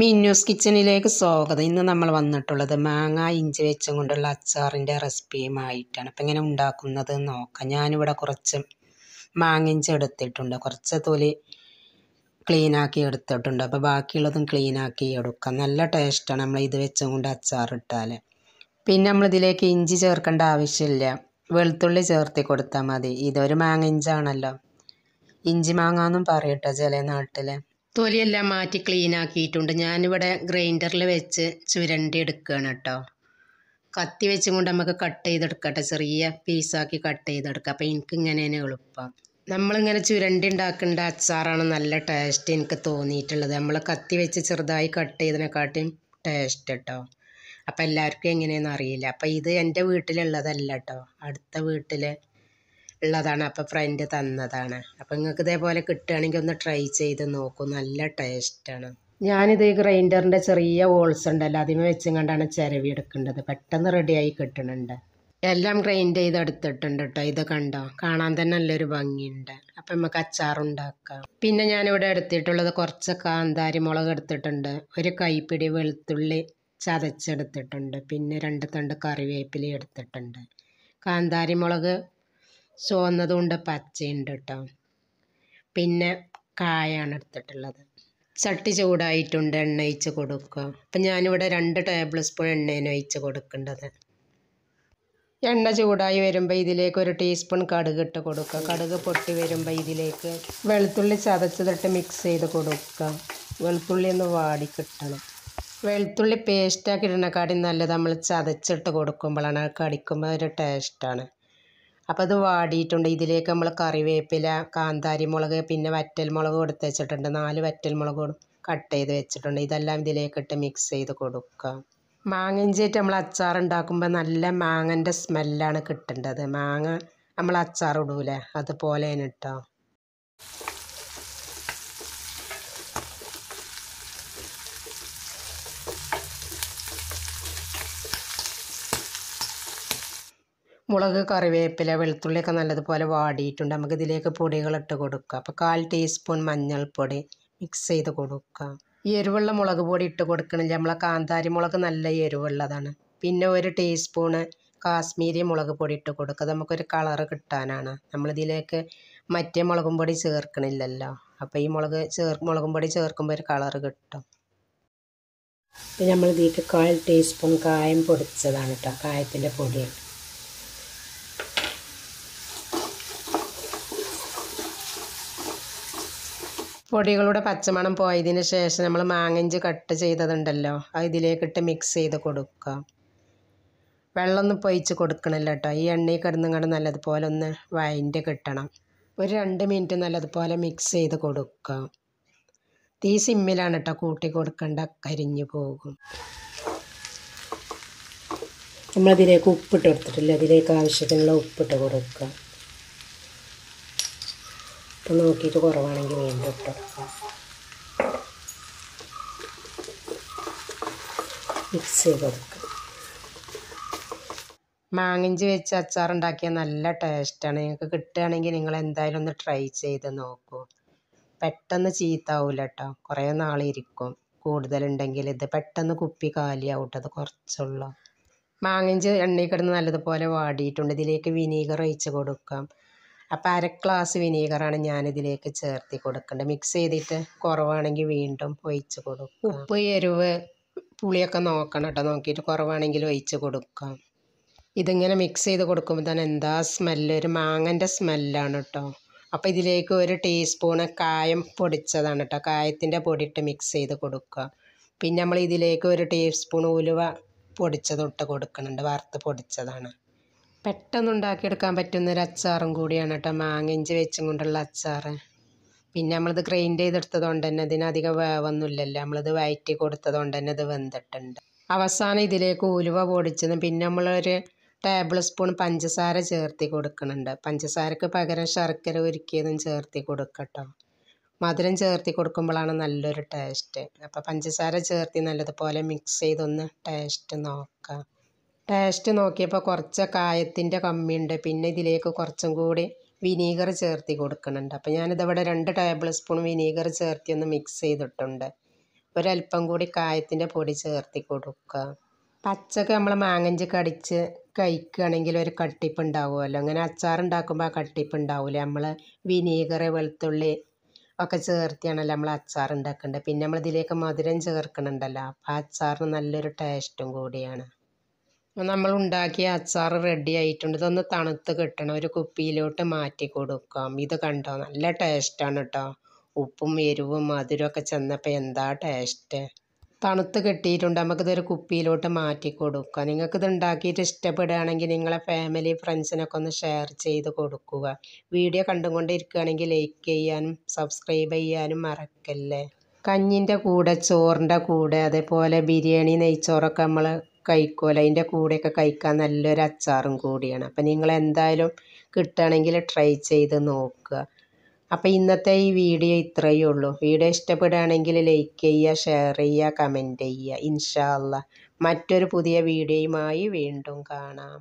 മിന്നൂസ് കിച്ചണിലേക്ക് സ്വാഗതം ഇന്ന് നമ്മൾ വന്നിട്ടുള്ളത് മാങ്ങ ഇഞ്ചി വെച്ചും കൊണ്ടുള്ള അച്ചാറിൻ്റെ റെസിപ്പിയുമായിട്ടാണ് അപ്പം എങ്ങനെ ഉണ്ടാക്കുന്നത് നോക്കാം ഞാനിവിടെ കുറച്ച് ഇഞ്ചി എടുത്തിട്ടുണ്ട് കുറച്ച് തൊലി ക്ലീനാക്കി എടുത്തിട്ടുണ്ട് അപ്പോൾ ബാക്കിയുള്ളതും ക്ലീനാക്കി എടുക്കാം നല്ല ടേസ്റ്റാണ് നമ്മൾ ഇത് വെച്ചും കൊണ്ട് അച്ചാറിട്ടാൽ പിന്നെ നമ്മളിതിലേക്ക് ഇഞ്ചി ചേർക്കേണ്ട ആവശ്യമില്ല വെളുത്തുള്ളി ചേർത്തി കൊടുത്താൽ മതി ഇതൊരു മാങ്ങ ഇഞ്ചാണല്ലോ ഇഞ്ചി മാങ്ങാന്നും പറയട്ടോ ചില നാട്ടിൽ തൊലിയെല്ലാം മാറ്റി ക്ലീൻ ആക്കിയിട്ടുണ്ട് ഞാനിവിടെ ഗ്രൈൻഡറിൽ വെച്ച് ചുരണ്ടി എടുക്കുകയാണ് കേട്ടോ കത്തി വെച്ചും കൊണ്ട് നമുക്ക് കട്ട് ചെയ്തെടുക്കട്ടെ ചെറിയ പീസാക്കി കട്ട് ചെയ്തെടുക്കാം അപ്പോൾ എനിക്ക് ഇങ്ങനെയാണ് എളുപ്പം നമ്മളിങ്ങനെ ചുരണ്ടി ഉണ്ടാക്കേണ്ട അച്ചാറാണ് നല്ല ടേസ്റ്റ് എനിക്ക് തോന്നിയിട്ടുള്ളത് നമ്മൾ കത്തി വെച്ച് ചെറുതായി കട്ട് ചെയ്തതിനെക്കാട്ടിയും ടേസ്റ്റ് കേട്ടോ അപ്പോൾ എല്ലാവർക്കും എങ്ങനെയാണെന്ന് അറിയില്ല അപ്പോൾ ഇത് എൻ്റെ വീട്ടിലുള്ളതല്ല കേട്ടോ അടുത്ത വീട്ടിൽ ഉള്ളതാണ് അപ്പോൾ ഫ്രണ്ട് തന്നതാണ് അപ്പോൾ നിങ്ങൾക്ക് ഇതേപോലെ കിട്ടുകയാണെങ്കിൽ ഒന്ന് ട്രൈ ചെയ്ത് നോക്കൂ നല്ല ടേസ്റ്റാണ് ഞാനിത് ഗ്രൈൻഡറിൻ്റെ ചെറിയ ഹോൾസ് ഉണ്ടല്ലോ അതിമേ വെച്ചും കണ്ടാണ് ചിരവി എടുക്കേണ്ടത് പെട്ടെന്ന് റെഡിയായി കിട്ടുന്നുണ്ട് എല്ലാം ഗ്രൈൻഡ് ചെയ്ത് എടുത്തിട്ടുണ്ട് കേട്ടോ ഇത് കണ്ടോ കാണാൻ തന്നെ നല്ലൊരു ഭംഗിയുണ്ട് അപ്പം നമുക്ക് അച്ചാറുണ്ടാക്കാം പിന്നെ ഞാനിവിടെ എടുത്തിട്ടുള്ളത് കുറച്ച് കാന്താരി മുളക് എടുത്തിട്ടുണ്ട് ഒരു കൈപ്പിടി വെളുത്തുള്ളി ചതച്ചെടുത്തിട്ടുണ്ട് പിന്നെ രണ്ട് തണ്ട് കറിവേപ്പില എടുത്തിട്ടുണ്ട് കാന്താരി മുളക് ചുവന്നതുണ്ട് പച്ചയുണ്ട് കേട്ടോ പിന്നെ കായാണ് എടുത്തിട്ടുള്ളത് ചട്ടി ചൂടായിട്ടുണ്ട് എണ്ണ ഒഴിച്ച് കൊടുക്കുക അപ്പം ഞാനിവിടെ രണ്ട് ടേബിൾ സ്പൂൺ എണ്ണേനെ ഒഴിച്ച് കൊടുക്കേണ്ടത് എണ്ണ ചൂടായി വരുമ്പോൾ ഇതിലേക്ക് ഒരു ടീസ്പൂൺ കടുക് ഇട്ട് കൊടുക്കുക കടുക് പൊട്ടി വരുമ്പോൾ ഇതിലേക്ക് വെളുത്തുള്ളി ചതച്ചതിട്ട് മിക്സ് ചെയ്ത് കൊടുക്കുക വെളുത്തുള്ളി ഒന്ന് വാടി കിട്ടണം വെളുത്തുള്ളി പേസ്റ്റാക്കി ഇടുന്നേക്കാട്ടി നല്ലത് നമ്മൾ ചതച്ചിട്ട് കൊടുക്കുമ്പോഴാണ് അത് കടിക്കുമ്പോൾ ഒരു ടേസ്റ്റാണ് അപ്പോൾ അത് വാടിയിട്ടുണ്ട് ഇതിലേക്ക് നമ്മൾ കറിവേപ്പില കാന്താരി മുളക് പിന്നെ വറ്റൽ മുളക് കൊടുത്ത് വെച്ചിട്ടുണ്ട് നാല് വറ്റൽ മുളക് കട്ട് ചെയ്ത് വെച്ചിട്ടുണ്ട് ഇതെല്ലാം ഇതിലേക്കിട്ട് മിക്സ് ചെയ്ത് കൊടുക്കുക മാങ്ങഞ്ചിട്ട് നമ്മൾ അച്ചാർ ഉണ്ടാക്കുമ്പോൾ നല്ല മാങ്ങൻ്റെ സ്മെല്ലാണ് കിട്ടേണ്ടത് മാങ്ങ നമ്മൾ അച്ചാർ അതുപോലെ അതുപോലെയാണ് കേട്ടോ മുളക് കറിവേപ്പില വെളുത്തുള്ളിയൊക്കെ നല്ലതുപോലെ വാടിയിട്ടുണ്ട് നമുക്ക് ഇതിലേക്ക് പൊടികൾ ഇട്ട് കൊടുക്കുക അപ്പോൾ കാൽ ടീസ്പൂൺ മഞ്ഞൾപ്പൊടി മിക്സ് ചെയ്ത് കൊടുക്കുക എരിവുള്ള മുളക് പൊടി ഇട്ട് കൊടുക്കണില്ല നമ്മളെ കാന്താരി മുളക് നല്ല എരിവുള്ളതാണ് പിന്നെ ഒരു ടീസ്പൂണ് കാശ്മീരി മുളക് പൊടി ഇട്ട് കൊടുക്കുക നമുക്കൊരു കളറ് കിട്ടാനാണ് നമ്മളിതിലേക്ക് മറ്റേ മുളകും പൊടി ചേർക്കണില്ലല്ലോ അപ്പോൾ ഈ മുളക് ചേർ മുളകും പൊടി ചേർക്കുമ്പോൾ ഒരു കളറ് കിട്ടും പിന്നെ നമ്മളിതിലേക്ക് കാൽ ടീസ്പൂൺ കായം പൊടിച്ചതാണ് കേട്ടോ കായത്തിൻ്റെ പൊടിയാണ് പൊടികളുടെ പച്ചമണം പോയതിന് ശേഷം നമ്മൾ മാങ്ങഞ്ചി കട്ട് ചെയ്തതുണ്ടല്ലോ അത് ഇതിലേക്കിട്ട് മിക്സ് ചെയ്ത് കൊടുക്കുക വെള്ളമൊന്നും പൊയിച്ച് കൊടുക്കണമല്ലോ കേട്ടോ ഈ എണ്ണയിൽ കിടന്നുകൊണ്ട് നല്ലതുപോലെ ഒന്ന് വൈൻഡ് കിട്ടണം ഒരു രണ്ട് മിനിറ്റ് നല്ലതുപോലെ മിക്സ് ചെയ്ത് കൊടുക്കുക തീ സിമ്മിലാണ് കേട്ടോ കൂട്ടി കൊടുക്കേണ്ട കരിഞ്ഞു പോകും നമ്മളതിലേക്ക് ഉപ്പിട്ട് കൊടുത്തിട്ടില്ല അതിലേക്ക് ആവശ്യത്തിനുള്ള ഉപ്പിട്ട് കൊടുക്കുക ഇപ്പം നോക്കിയിട്ട് കുറവാണെങ്കിൽ വീണ്ടും ഇട്ട് മിക്സ് ചെയ്ത് കൊടുക്കുക മാങ്ങിഞ്ചി വെച്ച് അച്ചാറുണ്ടാക്കിയ നല്ല ടേസ്റ്റാണ് നിങ്ങൾക്ക് കിട്ടുകയാണെങ്കിൽ നിങ്ങൾ എന്തായാലും ഒന്ന് ട്രൈ ചെയ്ത് നോക്കൂ പെട്ടെന്ന് ചീത്താവൂല കേട്ടോ കുറേ നാളിരിക്കും കൂടുതലുണ്ടെങ്കിൽ ഇത് പെട്ടെന്ന് കുപ്പി കാലിയാവും കേട്ടോ അത് കുറച്ചുള്ളൂ മാങ്ങിഞ്ചി എണ്ണയിൽ കിടന്ന് നല്ലതുപോലെ വാടിയിട്ടുണ്ട് ഇതിലേക്ക് വിനീഗർ ഒഴിച്ച് കൊടുക്കാം അപ്പം അര ഗ്ലാസ് വിനീഗറാണ് ഞാനിതിലേക്ക് ചേർത്തി കൊടുക്കേണ്ടത് മിക്സ് ചെയ്തിട്ട് കുറവാണെങ്കിൽ വീണ്ടും ഒഴിച്ച് കൊടുക്കും ഉപ്പ് എരിവ് പുളിയൊക്കെ നോക്കണം കേട്ടോ നോക്കിയിട്ട് കുറവാണെങ്കിൽ ഒഴിച്ച് കൊടുക്കാം ഇതിങ്ങനെ മിക്സ് ചെയ്ത് കൊടുക്കുമ്പോൾ തന്നെ എന്താ സ്മെല്ല് ഒരു മാങ്ങൻ്റെ സ്മെല്ലാണ് കേട്ടോ അപ്പോൾ ഇതിലേക്ക് ഒരു ടീസ്പൂണ് കായം പൊടിച്ചതാണ് കേട്ടോ കായത്തിൻ്റെ പൊടിയിട്ട് മിക്സ് ചെയ്ത് കൊടുക്കുക പിന്നെ നമ്മൾ ഇതിലേക്ക് ഒരു ടീസ്പൂൺ ഉലുവ പൊടിച്ചതൊട്ട് കൊടുക്കുന്നുണ്ട് വറുത്ത് പൊടിച്ചതാണ് പെട്ടെന്ന് എടുക്കാൻ പറ്റുന്ന ഒരു അച്ചാറും കൂടിയാണ് കേട്ടോ ഇഞ്ചി വെച്ചും കൊണ്ടുള്ള അച്ചാറ് പിന്നെ നമ്മളിത് ഗ്രൈൻഡ് കൊണ്ട് തന്നെ ഇതിനധികം വേവൊന്നുമില്ലല്ലോ നമ്മളിത് വയറ്റി കൊണ്ട് തന്നെ ഇത് വെന്തിട്ടുണ്ട് അവസാനം ഇതിലേക്ക് ഉലുവ പൊടിച്ചതും പിന്നെ നമ്മളൊരു ടേബിൾ സ്പൂൺ പഞ്ചസാര ചേർത്തി കൊടുക്കുന്നുണ്ട് പഞ്ചസാരക്ക് പകരം ശർക്കര ഉരുക്കിയതും ചേർത്തി കൊടുക്കട്ടോ മധുരം ചേർത്തി കൊടുക്കുമ്പോഴാണ് നല്ലൊരു ടേസ്റ്റ് അപ്പോൾ പഞ്ചസാര ചേർത്തി നല്ലതുപോലെ മിക്സ് ചെയ്തൊന്ന് ടേസ്റ്റ് നോക്കാം ടേസ്റ്റ് നോക്കിയപ്പോൾ കുറച്ച് കായത്തിൻ്റെ കമ്മിയുണ്ട് പിന്നെ ഇതിലേക്ക് കുറച്ചും കൂടി വിനീഗർ ചേർത്ത് കൊടുക്കുന്നുണ്ട് അപ്പോൾ ഞാനിതവിടെ രണ്ട് ടേബിൾ സ്പൂൺ വിനീഗർ ചേർത്തി ഒന്ന് മിക്സ് ചെയ്തിട്ടുണ്ട് ഒരല്പം കൂടി കായത്തിൻ്റെ പൊടി ചേർത്തി കൊടുക്കുക പച്ചക്ക് നമ്മൾ മാങ്ങഞ്ച് കടിച്ച് കഴിക്കുകയാണെങ്കിൽ ഒരു കട്ടിപ്പ് ഉണ്ടാവുമല്ലോ അങ്ങനെ അച്ചാർ ഉണ്ടാക്കുമ്പോൾ ആ കട്ടിപ്പ് ഉണ്ടാവില്ല നമ്മൾ വിനീഗർ വെളുത്തുള്ളി ഒക്കെ ചേർത്തിയാണല്ലോ നമ്മൾ അച്ചാർ ഉണ്ടാക്കേണ്ടത് പിന്നെ നമ്മൾ ഇതിലേക്ക് മധുരം ചേർക്കുന്നുണ്ടല്ലോ അപ്പോൾ ആ അച്ചാറിന് നല്ലൊരു ടേസ്റ്റും കൂടിയാണ് നമ്മൾ ഉണ്ടാക്കിയ അച്ചാർ റെഡി ആയിട്ടുണ്ട് ഇതൊന്ന് തണുത്ത് കിട്ടണം ഒരു കുപ്പിയിലോട്ട് മാറ്റി കൊടുക്കാം ഇത് കണ്ടോ നല്ല ടേസ്റ്റാണ് കേട്ടോ ഉപ്പും എരിവും മധുരമൊക്കെ ചെന്നപ്പോൾ എന്താ ടേസ്റ്റ് തണുത്ത് കിട്ടിയിട്ടുണ്ട് നമുക്കിതൊരു കുപ്പിയിലോട്ട് മാറ്റി കൊടുക്കാം നിങ്ങൾക്കിത് ഉണ്ടാക്കിയിട്ട് ഇഷ്ടപ്പെടുകയാണെങ്കിൽ നിങ്ങളെ ഫാമിലി ഫ്രണ്ട്സിനൊക്കെ ഒന്ന് ഷെയർ ചെയ്ത് കൊടുക്കുക വീഡിയോ കണ്ടുകൊണ്ടിരിക്കുകയാണെങ്കിൽ ലൈക്ക് ചെയ്യാനും സബ്സ്ക്രൈബ് ചെയ്യാനും മറക്കല്ലേ കഞ്ഞിൻ്റെ കൂടെ ചോറിൻ്റെ കൂടെ അതേപോലെ ബിരിയാണി നെയ്ച്ചോറൊക്കെ നമ്മൾ കഴിക്കുമല്ലോ അതിൻ്റെ കൂടെയൊക്കെ കഴിക്കാൻ നല്ലൊരു അച്ചാറും കൂടിയാണ് അപ്പം നിങ്ങൾ എന്തായാലും കിട്ടുകയാണെങ്കിൽ ട്രൈ ചെയ്ത് നോക്കുക അപ്പോൾ ഇന്നത്തെ ഈ വീഡിയോ ഇത്രയേ ഉള്ളൂ വീഡിയോ ഇഷ്ടപ്പെടുകയാണെങ്കിൽ ലൈക്ക് ചെയ്യുക ഷെയർ ചെയ്യുക കമൻറ്റ് ചെയ്യുക ഇൻഷാല്ല മറ്റൊരു പുതിയ വീഡിയോയുമായി വീണ്ടും കാണാം